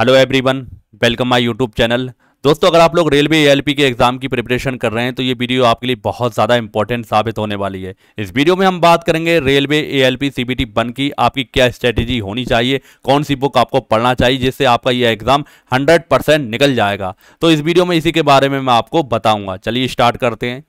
hello everyone welcome my YouTube channel दोस्तों अगर आप लोग रेलवे एएलपी के एग्ज़ाम की प्रिपरेशन कर रहे हैं तो ये वीडियो आपके लिए बहुत ज़्यादा इंपॉर्टेंट साबित होने वाली है इस वीडियो में हम बात करेंगे रेलवे एएलपी सीबीटी वन की आपकी क्या स्ट्रेटेजी होनी चाहिए कौन सी बुक आपको पढ़ना चाहिए जिससे आपका ये एग्ज़ाम 100 निकल जाएगा तो इस वीडियो में इसी के बारे में मैं आपको बताऊँगा चलिए स्टार्ट करते हैं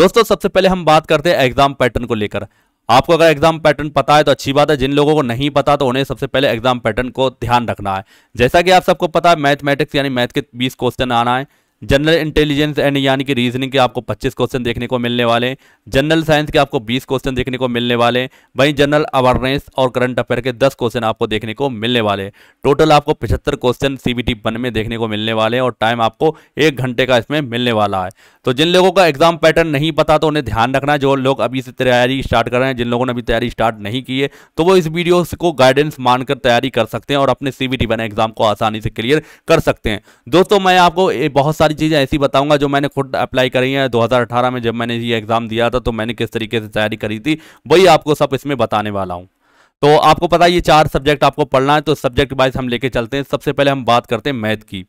दोस्तों सबसे पहले हम बात करते हैं एग्ज़ाम पैटर्न को लेकर आपको अगर एग्जाम पैटर्न पता है तो अच्छी बात है जिन लोगों को नहीं पता तो उन्हें सबसे पहले एग्जाम पैटर्न को ध्यान रखना है जैसा कि आप सबको पता है मैथमेटिक्स यानी मैथ के बीस क्वेश्चन आना है जनरल इंटेलिजेंस एंड यानी कि रीजनिंग के आपको 25 क्वेश्चन देखने को मिलने वाले जनरल साइंस के आपको 20 क्वेश्चन देखने को मिलने वाले वहीं जनरल अवेयरनेस और करंट अफेयर के 10 क्वेश्चन आपको देखने को मिलने वाले टोटल आपको 75 क्वेश्चन सी बी वन में देखने को मिलने वाले हैं और टाइम आपको एक घंटे का इसमें मिलने वाला है तो जिन लोगों का एग्जाम पैटर्न नहीं पता तो उन्हें ध्यान रखना जो लोग अभी से तैयारी स्टार्ट कर रहे हैं जिन लोगों ने अभी तैयारी स्टार्ट नहीं की है तो वो इस वीडियो को गाइडेंस मानकर तैयारी कर सकते हैं और अपने सी बी एग्जाम को आसानी से क्लियर कर सकते हैं दोस्तों मैं आपको बहुत सारे सारी चीज़ें ऐसी बताऊंगा जो मैंने खुद अप्लाई करी हैं 2018 में जब मैंने ये एग्ज़ाम दिया था तो मैंने किस तरीके से तैयारी करी थी वही आपको सब इसमें बताने वाला हूँ तो आपको पता है ये चार सब्जेक्ट आपको पढ़ना है तो सब्जेक्ट वाइज हम लेके चलते हैं सबसे पहले हम बात करते हैं मैथ की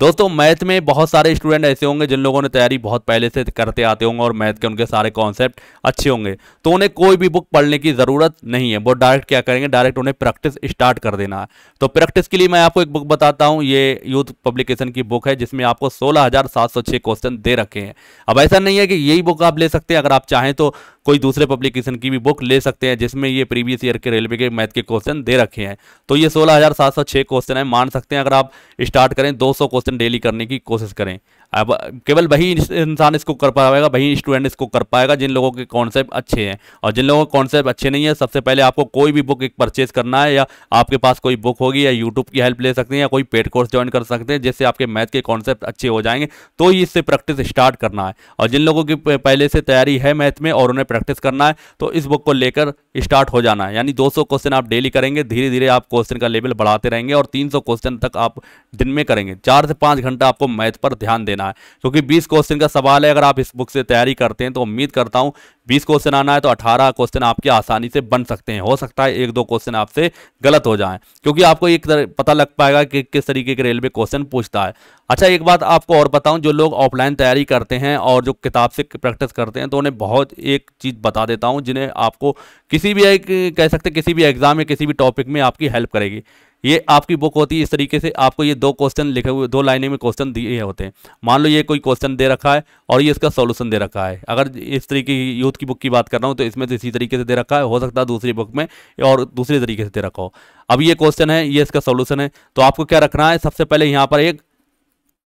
दोस्तों मैथ में बहुत सारे स्टूडेंट ऐसे होंगे जिन लोगों ने तैयारी बहुत पहले से करते आते होंगे और मैथ के उनके सारे कॉन्सेप्ट अच्छे होंगे तो उन्हें कोई भी बुक पढ़ने की ज़रूरत नहीं है वो डायरेक्ट क्या करेंगे डायरेक्ट उन्हें प्रैक्टिस स्टार्ट कर देना है तो प्रैक्टिस के लिए मैं आपको एक बुक बताता हूँ ये यूथ पब्लिकेशन की बुक है जिसमें आपको सोलह क्वेश्चन दे रखे हैं अब ऐसा नहीं है कि यही बुक आप ले सकते हैं अगर आप चाहें तो कोई दूसरे पब्लिकेशन की भी बुक ले सकते हैं जिसमें ये प्रीवियस ईयर के रेलवे के मैथ के क्वेश्चन दे रखे हैं तो ये सोलह क्वेश्चन है मान सकते हैं अगर आप स्टार्ट करें दो क्वेश्चन क्वेश्चन डेली करने की कोशिश करें अब केवल वही इंसान इसको कर पाएगा वही स्टूडेंट इसको कर पाएगा जिन लोगों के कॉन्सेप्ट अच्छे हैं और जिन लोगों के कॉन्सेप्ट अच्छे नहीं है सबसे पहले आपको कोई भी बुक एक परचेज करना है या आपके पास कोई बुक होगी या यूट्यूब की हेल्प ले सकते हैं या कोई पेड कोर्स ज्वाइन कर सकते हैं जिससे आपके मैथ के कॉन्सेप्ट अच्छे हो जाएंगे तो ही इससे प्रैक्टिस स्टार्ट करना है और जिन लोगों की पहले से तैयारी है मैथ में और उन्हें प्रैक्टिस करना है तो इस बुक को लेकर स्टार्ट हो जाना है यानी 200 क्वेश्चन आप डेली करेंगे धीरे धीरे आप क्वेश्चन का लेवल बढ़ाते रहेंगे और 300 क्वेश्चन तक आप दिन में करेंगे चार से से पाँच घंटा आपको मैथ पर ध्यान देना है क्योंकि बीस क्वेश्चन का सवाल है अगर आप इस बुक से तैयारी करते हैं तो उम्मीद करता हूँ बीस क्वेश्चन आना है तो अठारह क्वेश्चन आपके आसानी से बन सकते हैं हो सकता है एक दो क्वेश्चन आपसे गलत हो जाए क्योंकि आपको एक पता लग पाएगा कि किस तरीके के रेलवे क्वेश्चन पूछता है अच्छा एक बात आपको और बताऊं जो लोग ऑफलाइन तैयारी करते हैं और जो किताब से प्रैक्टिस करते हैं तो उन्हें बहुत एक चीज़ बता देता हूं जिन्हें आपको किसी भी एक कह सकते किसी भी एग्ज़ाम या किसी भी टॉपिक में आपकी हेल्प करेगी ये आपकी बुक होती है इस तरीके से आपको ये दो क्वेश्चन लिखे हुए दो लाइनें में क्वेश्चन दिए होते हैं मान लो ये कोई क्वेश्चन दे रखा है और ये इसका सॉल्यूशन दे रखा है अगर इस तरीके की यूथ की बुक की बात कर रहा हूँ तो इसमें तो इसी तरीके से दे रखा है हो सकता है दूसरी बुक में और दूसरे तरीके से दे रखा हो अब ये क्वेश्चन है ये इसका सोल्यूशन है तो आपको क्या रखना है सबसे पहले यहाँ पर एक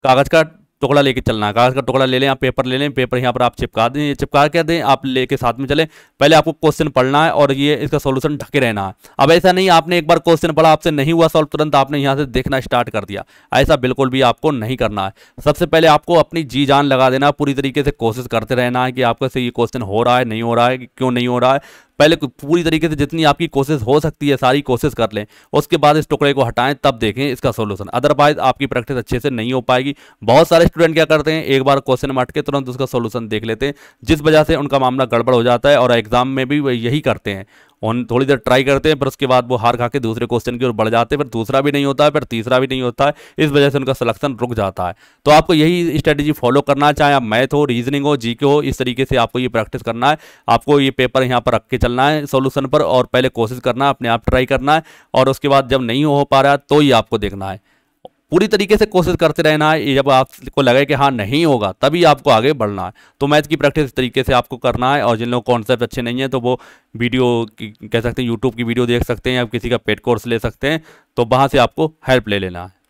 कागज़ का टुकड़ा लेके चलना है कागज़ का टुकड़ा ले लें आप पेपर ले लें पेपर यहाँ पर आप चिपका दें चिपका कर दें आप लेके साथ में चलें पहले आपको क्वेश्चन पढ़ना है और ये इसका सोल्यूशन ढके रहना है अब ऐसा नहीं आपने एक बार क्वेश्चन पढ़ा आपसे नहीं हुआ सॉल्व तुरंत आपने यहाँ से देखना स्टार्ट कर दिया ऐसा बिल्कुल भी आपको नहीं करना है सबसे पहले आपको अपनी जी जान लगा देना पूरी तरीके से कोशिश करते रहना है कि आपका से ये क्वेश्चन हो रहा है नहीं हो रहा है क्यों नहीं हो रहा है पहले पूरी तरीके से जितनी आपकी कोशिश हो सकती है सारी कोशिश कर लें उसके बाद इस टुकड़े को हटाएं तब देखें इसका सोल्यूशन अदरवाइज आपकी प्रैक्टिस अच्छे से नहीं हो पाएगी बहुत सारे स्टूडेंट क्या करते हैं एक बार क्वेश्चन में के तुरंत उसका सोल्यूशन देख लेते हैं जिस वजह से उनका मामला गड़बड़ हो जाता है और एग्जाम में भी यही करते हैं उन थोड़ी देर ट्राई करते हैं पर उसके बाद वो हार खा के दूसरे क्वेश्चन की ओर बढ़ जाते हैं पर दूसरा भी नहीं होता है पर तीसरा भी नहीं होता है इस वजह से उनका सलेक्शन रुक जाता है तो आपको यही स्ट्रेटेजी फॉलो करना है चाहे आप मैथ हो रीजनिंग हो जी हो इस तरीके से आपको ये प्रैक्टिस करना है आपको ये पेपर यहाँ पर रख के चलना है सोल्यूशन पर और पहले कोशिश करना है अपने आप ट्राई करना है और उसके बाद जब नहीं हो पा रहा तो ही आपको देखना है पूरी तरीके से कोशिश करते रहना है जब आपको लगे कि हाँ नहीं होगा तभी आपको आगे बढ़ना है तो मैथ की प्रैक्टिस इस तरीके से आपको करना है और जिन लोग कॉन्सेप्ट अच्छे नहीं हैं तो वो वीडियो कह सकते हैं यूट्यूब की वीडियो देख सकते हैं या किसी का पेड कोर्स ले सकते हैं तो वहाँ से आपको हेल्प ले लेना है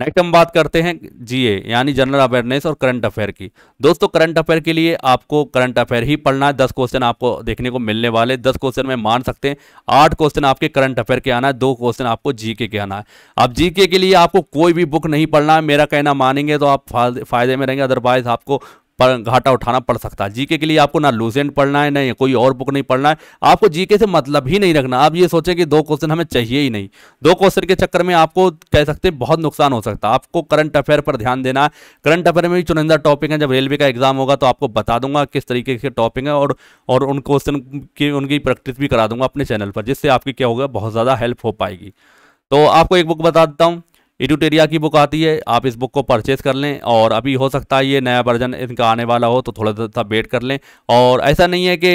नेक्स्ट हम बात करते हैं जीए यानी जनरल अवेयरनेस और करंट अफेयर की दोस्तों करंट अफेयर के लिए आपको करंट अफेयर ही पढ़ना है दस क्वेश्चन आपको देखने को मिलने वाले दस क्वेश्चन में मान सकते हैं आठ क्वेश्चन आपके करंट अफेयर के आना है दो क्वेश्चन आपको जीके के आना है अब जीके के लिए आपको कोई भी बुक नहीं पढ़ना है मेरा कहना मानेंगे तो आप फायदे में रहेंगे अदरवाइज आपको पर घाटा उठाना पड़ सकता है जीके के लिए आपको ना लूजेंट पढ़ना है ना कोई और बुक नहीं पढ़ना है आपको जीके से मतलब ही नहीं रखना आप ये सोचें कि दो क्वेश्चन हमें चाहिए ही नहीं दो क्वेश्चन के चक्कर में आपको कह सकते हैं बहुत नुकसान हो सकता है आपको करंट अफेयर पर ध्यान देना है करंट अफेयर में भी चुनिंदा टॉपिक है जब रेलवे का एग्जाम होगा तो आपको बता दूंगा किस तरीके के टॉपिक है और और उन क्वेश्चन की उनकी प्रैक्टिस भी करा दूंगा अपने चैनल पर जिससे आपकी क्या होगा बहुत ज़्यादा हेल्प हो पाएगी तो आपको एक बुक बता देता हूँ एडुटेरिया की बुक आती है आप इस बुक को परचेस कर लें और अभी हो सकता है ये नया वर्जन इनका आने वाला हो तो थोड़ा सा वेट कर लें और ऐसा नहीं है कि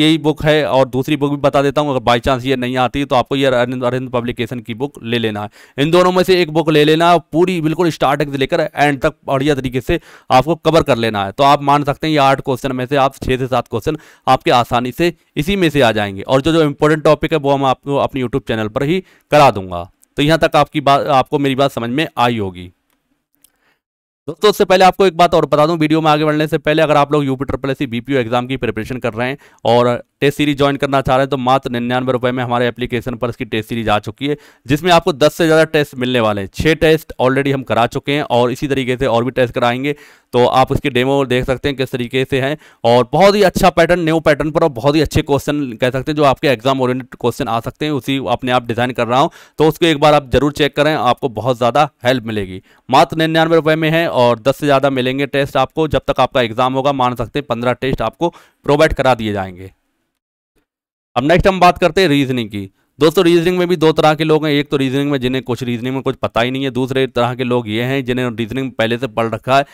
यही बुक है और दूसरी बुक भी बता देता हूँ अगर बाई चांस ये नहीं आती तो आपको ये अरिंद अरिंद पब्लिकेशन की बुक ले लेना है इन दोनों में से एक बुक ले लेना पूरी बिल्कुल स्टार्टिंग से लेकर एंड तक बढ़िया तरीके से आपको कवर कर लेना है तो आप मान सकते हैं ये आठ क्वेश्चन में से आप छः से सात क्वेश्चन आपके आसानी से इसी में से आ जाएंगे और जो जो इंपॉर्टेंट टॉपिक है वो हम आपको अपने यूट्यूब चैनल पर ही करा दूंगा तो यहां तक आपकी बात आपको मेरी बात समझ में आई होगी दोस्तों उससे पहले आपको एक बात और बता दूं वीडियो में आगे बढ़ने से पहले अगर आप लोग UP triple S BPO exam की प्रिपरेशन कर रहे हैं और टेस्ट सीरीज ज्वाइन करना चाह रहे हैं तो मात्र निन्यानवे रुपये में हमारे एप्लीकेशन पर इसकी टेस्ट सीरीज आ चुकी है जिसमें आपको दस से ज़्यादा टेस्ट मिलने वाले हैं छः टेस्ट ऑलरेडी हम करा चुके हैं और इसी तरीके से और भी टेस्ट कराएंगे तो आप उसकी डेमो देख सकते हैं किस तरीके से है और बहुत ही अच्छा पैटर्न न्यू पैटर्न पर और बहुत ही अच्छे क्वेश्चन कह सकते हैं जो आपके एग्जाम ओरियंटेड क्वेश्चन आ सकते हैं उसी अपने आप डिज़ाइन कर रहा हूँ तो उसको एक बार आप जरूर चेक करें आपको बहुत ज़्यादा हेल्प मिलेगी मात्र निन्यानवे रुपये में है और दस से ज़्यादा मिलेंगे टेस्ट आपको जब तक आपका एग्जाम होगा मान सकते हैं पंद्रह टेस्ट आपको प्रोवाइड करा दिए जाएंगे अब नेक्स्ट हम बात करते हैं रीजनिंग की दोस्तों रीजनिंग में भी दो तरह के लोग हैं एक तो रीजनिंग में जिन्हें कुछ रीजनिंग में कुछ पता ही नहीं है दूसरे तरह के लोग ये हैं जिन्हें रीजनिंग पहले से पढ़ रखा है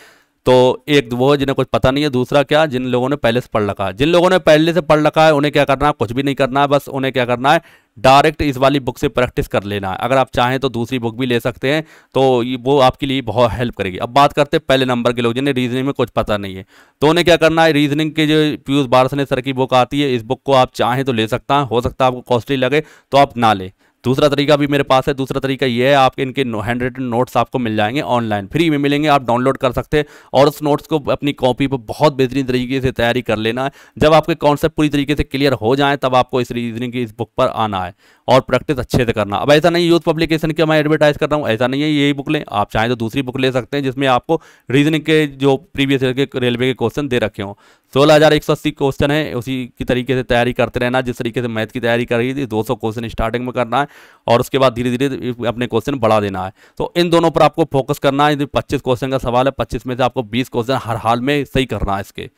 तो एक वो जिन्हें कुछ पता नहीं है दूसरा क्या जिन लोगों ने पहले से पढ़ रखा है जिन लोगों ने पहले से पढ़ रखा है उन्हें क्या करना है कुछ भी नहीं करना है बस उन्हें क्या करना है डायरेक्ट इस वाली बुक से प्रैक्टिस कर लेना है अगर आप चाहें तो दूसरी बुक भी ले सकते हैं तो वो आपके लिए बहुत हेल्प करेगी अब बात करते हैं पहले नंबर के लोग जिन्हें रीजनिंग में कुछ पता नहीं है तो उन्हें क्या करना है रीजनिंग के जो पीयूष बारसने सर की बुक आती है इस बुक को आप चाहें तो ले सकता है हो सकता है आपको कॉस्टली लगे तो आप ना लें दूसरा तरीका भी मेरे पास है दूसरा तरीका ये है आपके इनके हैंड रिटन नोट्स आपको मिल जाएंगे ऑनलाइन फ्री में मिलेंगे आप डाउनलोड कर सकते हैं और उस नोट्स को अपनी कॉपी पर बहुत बेहतरीन तरीके से तैयारी कर लेना है जब आपके कॉन्सेप्ट पूरी तरीके से क्लियर हो जाए तब आपको इस रीजनिंग की इस बुक पर आना है और प्रैक्टिस अच्छे से करना अब ऐसा नहीं यूथ पब्लिकेशन के मैं एडवर्टाइज़ कर रहा हूँ ऐसा नहीं है यही बुक लें आप चाहें तो दूसरी बुक ले सकते हैं जिसमें आपको रीजनिंग के जो प्रीवियस ईयर के रेलवे के क्वेश्चन दे रखे हों सोलह हज़ार एक सौ अस्सी क्वेश्चन है उसी की तरीके से तैयारी करते रहना जिस तरीके से मैथ की तैयारी कर रही थी दो सौ क्वेश्चन स्टार्टिंग में करना है और उसके बाद धीरे धीरे अपने क्वेश्चन बढ़ा देना है तो इन दोनों पर आपको फोकस करना है पच्चीस क्वेश्चन का सवाल है पच्चीस में से आपको बीस क्वेश्चन हर हाल में सही करना है इसके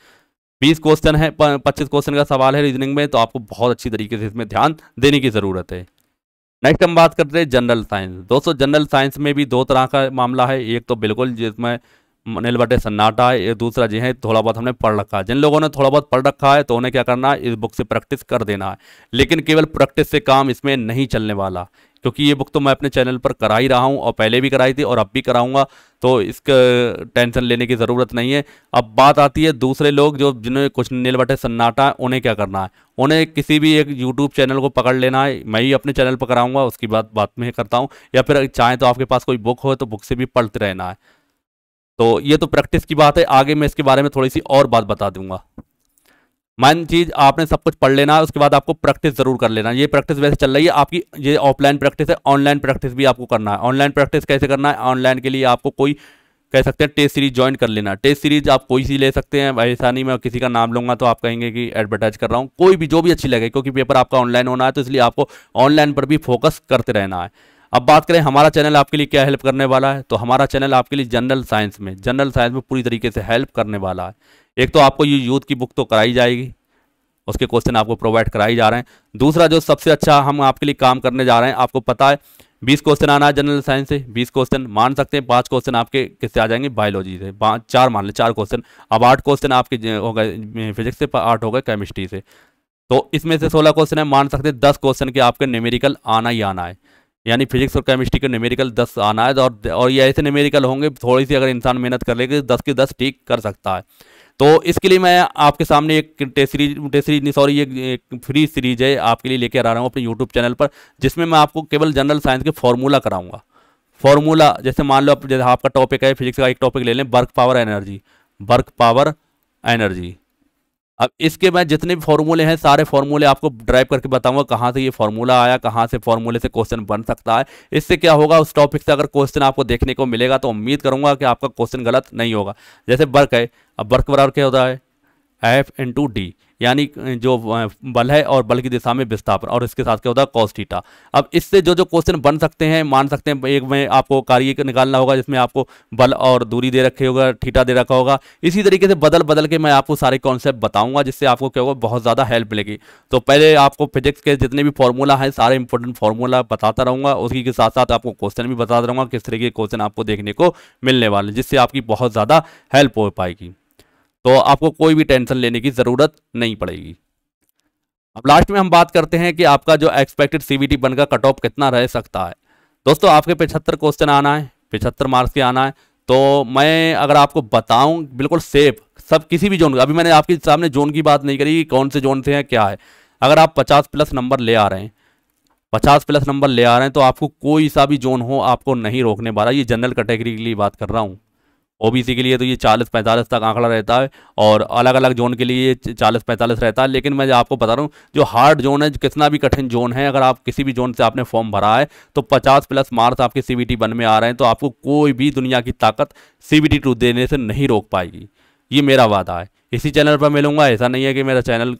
बीस क्वेश्चन है पच्चीस क्वेश्चन का सवाल है रीजनिंग में तो आपको बहुत अच्छी तरीके से इसमें ध्यान देने की ज़रूरत है नेक्स्ट हम बात करते हैं जनरल साइंस दोस्तों जनरल साइंस में भी दो तरह का मामला है एक तो बिल्कुल जिसमें नील बटे सन्नाटा है दूसरा जी है थोड़ा बहुत हमने पढ़ रखा है जिन लोगों ने थोड़ा बहुत पढ़ रखा है तो उन्हें क्या करना है इस बुक से प्रैक्टिस कर देना है लेकिन केवल प्रैक्टिस से काम इसमें नहीं चलने वाला क्योंकि ये बुक तो मैं अपने चैनल पर करा ही रहा हूँ और पहले भी कराई थी और अब भी कराऊंगा तो इसका टेंशन लेने की ज़रूरत नहीं है अब बात आती है दूसरे लोग जो जिन्हें कुछ नील बटे सन्नाटा है उन्हें क्या करना है उन्हें किसी भी एक यूट्यूब चैनल को पकड़ लेना है मैं ही अपने चैनल पर कराऊंगा उसकी बात बात में करता हूँ या फिर चाहें तो आपके पास कोई बुक हो तो बुक से भी पढ़ते रहना है तो ये तो प्रैक्टिस की बात है आगे मैं इसके बारे में थोड़ी सी और बात बता दूंगा मेन चीज़ आपने सब कुछ पढ़ लेना है उसके बाद आपको प्रैक्टिस ज़रूर कर लेना ये प्रैक्टिस वैसे चल रही है आपकी ये ऑफलाइन प्रैक्टिस है ऑनलाइन प्रैक्टिस भी आपको करना है ऑनलाइन प्रैक्टिस कैसे करना है ऑनलाइन के लिए आपको कोई कह सकते हैं टेस्ट सीरीज ज्वाइन कर लेना टेस्ट सीरीज आप कोई सी ले सकते हैं ऐसा नहीं मैं किसी का नाम लूंगा तो आप कहेंगे कि एडवर्टाइज कर रहा हूँ कोई भी जो भी अच्छी लगे क्योंकि पेपर आपका ऑनलाइन होना है तो इसलिए आपको ऑनलाइन पर भी फोकस करते रहना है अब बात करें हमारा चैनल आपके लिए क्या हेल्प करने वाला है तो हमारा चैनल आपके लिए जनरल साइंस में जनरल साइंस में पूरी तरीके से हेल्प करने वाला है एक तो आपको ये यूथ की बुक तो कराई जाएगी उसके क्वेश्चन आपको प्रोवाइड कराए जा रहे हैं दूसरा जो सबसे अच्छा हम आपके लिए काम करने जा रहे हैं आपको पता है बीस क्वेश्चन आना है जनरल साइंस से बीस क्वेश्चन मान सकते हैं पांच क्वेश्चन आपके किससे आ जाएंगे बायोलॉजी से पाँच चार मान लें चार क्वेश्चन अब आठ क्वेश्चन आपके हो गए फिजिक्स से आठ हो गए केमिस्ट्री से तो इसमें से सोलह क्वेश्चन है मान सकते हैं दस क्वेश्चन के आपके न्यूमेरिकल आना ही आना है यानी फिजिक्स और केमिस्ट्री के न्यूमेरिकल दस आना है और और ये ऐसे न्यूमेरिकल होंगे थोड़ी सी अगर इंसान मेहनत कर लेगा तो दस के दस ठीक कर सकता है तो इसके लिए मैं आपके सामने एक test series test series sorry एक फ्री सीरीज है आपके लिए लेकर आ रहा हूँ अपने यूट्यूब चैनल पर जिसमें मैं आपको केवल जनरल साइंस के फॉर्मूला कराऊंगा फॉर्मूला जैसे मान लो आप जैसे आपका टॉपिक है फिजिक्स का एक टॉपिक ले लें work power energy work power energy अब इसके बाद जितने भी फॉर्मूले हैं सारे फॉर्मूले आपको ड्राइव करके बताऊंगा कहाँ से ये फॉर्मूला आया कहाँ से फॉर्मूले से क्वेश्चन बन सकता है इससे क्या होगा उस टॉपिक से अगर क्वेश्चन आपको देखने को मिलेगा तो उम्मीद करूंगा कि आपका क्वेश्चन गलत नहीं होगा जैसे वर्क है अब वर्क बराबर क्या होता है एफ इंटू डी यानी जो बल है और बल की दिशा में विस्थापन और इसके साथ क्या होता है कॉस्टीटा अब इससे जो जो क्वेश्चन बन सकते हैं मान सकते हैं एक में आपको कार्य निकालना होगा जिसमें आपको बल और दूरी दे रखे होगा ठीटा दे रखा होगा इसी तरीके से बदल बदल के मैं आपको सारे कॉन्सेप्ट बताऊंगा जिससे आपको क्या होगा बहुत ज़्यादा हेल्प मिलेगी तो पहले आपको फिजिक्स के जितने भी फॉर्मूला हैं सारे इंपॉर्टेंट फॉर्मूला बताता रहूँगा उसी के साथ साथ आपको क्वेश्चन भी बताता रहूँगा किस तरीके के क्वेश्चन आपको देखने को मिलने वाले जिससे आपकी बहुत ज़्यादा हेल्प हो पाएगी तो आपको कोई भी टेंशन लेने की ज़रूरत नहीं पड़ेगी अब लास्ट में हम बात करते हैं कि आपका जो एक्सपेक्टेड सीबीटी बन का कट ऑफ कितना रह सकता है दोस्तों आपके पिछहत्तर क्वेश्चन आना है पिछहत्तर मार्क्स के आना है तो मैं अगर आपको बताऊं बिल्कुल सेफ सब किसी भी जोन का अभी मैंने आपके सामने जोन की बात नहीं करी कि कौन से जोन से हैं क्या है अगर आप पचास प्लस नंबर ले आ रहे हैं पचास प्लस नंबर ले आ रहे हैं तो आपको कोई सा भी जोन हो आपको नहीं रोकने वाला ये जनरल कैटेगरी के लिए बात कर रहा हूँ ओबीसी के लिए तो ये चालीस पैंतालीस तक आंकड़ा रहता है और अलग अलग जोन के लिए ये चालीस पैंतालीस रहता है लेकिन मैं आपको बता रहा हूँ जो हार्ड जोन है कितना भी कठिन जोन है अगर आप किसी भी जोन से आपने फॉर्म भरा है तो पचास प्लस मार्क्स आपके सी बी टी वन में आ रहे हैं तो आपको कोई भी दुनिया की ताकत सी बी टी टू देने से नहीं रोक पाएगी ये मेरा वादा है इसी चैनल पर मिलूँगा ऐसा नहीं है कि मेरा चैनल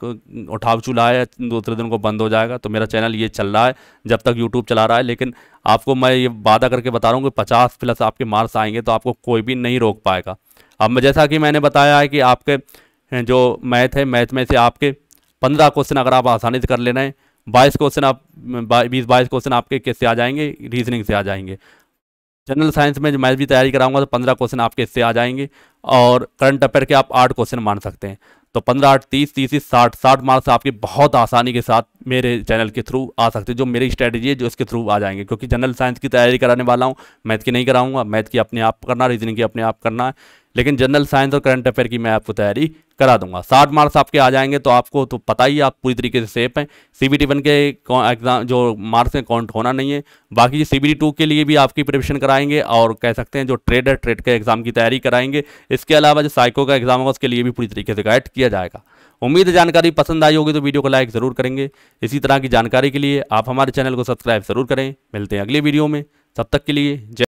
उठाव चूल्हा है दूसरे दिन को बंद हो जाएगा तो मेरा चैनल ये चल रहा है जब तक यूट्यूब चला रहा है लेकिन आपको मैं ये वादा करके बता रहा हूँ कि पचास प्लस आपके मार्क्स आएंगे तो आपको कोई भी नहीं रोक पाएगा अब जैसा कि मैंने बताया है कि आपके जो मैथ है मैथ में से आपके पंद्रह क्वेश्चन अगर आप आसानी से कर लेना है बाईस क्वेश्चन आप बीस बाईस क्वेश्चन आपके किस से आ जाएंगे रीजनिंग से आ जाएंगे जनरल साइंस में जो मैथ भी तैयारी कराऊंगा तो पंद्रह क्वेश्चन आपके इससे आ जाएंगे और करंट अफेयर के आप आठ क्वेश्चन मान सकते हैं तो पंद्रह आठ तीस तीस तीस साठ साठ मार्क्स आपके बहुत आसानी के साथ मेरे चैनल के थ्रू आ सकते हैं जो मेरी स्ट्रैटेजी है जो इसके थ्रू आ जाएंगे क्योंकि जनरल साइंस की तैयारी कराने वाला हूँ मैथ की नहीं कराऊंगा मैथ की अपने आप करना रीजनिंग की अपने आप करना है लेकिन जनरल साइंस और करंट अफेयर की मैं आपको तैयारी करा दूंगा साठ मार्क्स आपके आ जाएंगे तो आपको तो पता ही आप पूरी तरीके से सेफ हैं सी बी टी वन के एग्जाम जो मार्क्स हैं काउंट होना नहीं है बाकी सी बी टी टू के लिए भी आपकी प्रिपरेशन कराएंगे और कह सकते हैं जो ट्रेड है ट्रेड के एग्जाम की तैयारी कराएंगे इसके अलावा जो साइको का एग्जाम होगा उसके लिए भी पूरी तरीके से गाइड किया जाएगा उम्मीद है जानकारी पसंद आई होगी तो वीडियो को लाइक ज़रूर करेंगे इसी तरह की जानकारी के लिए आप हमारे चैनल को सब्सक्राइब ज़रूर करें मिलते हैं अगले वीडियो में तब तक के लिए जय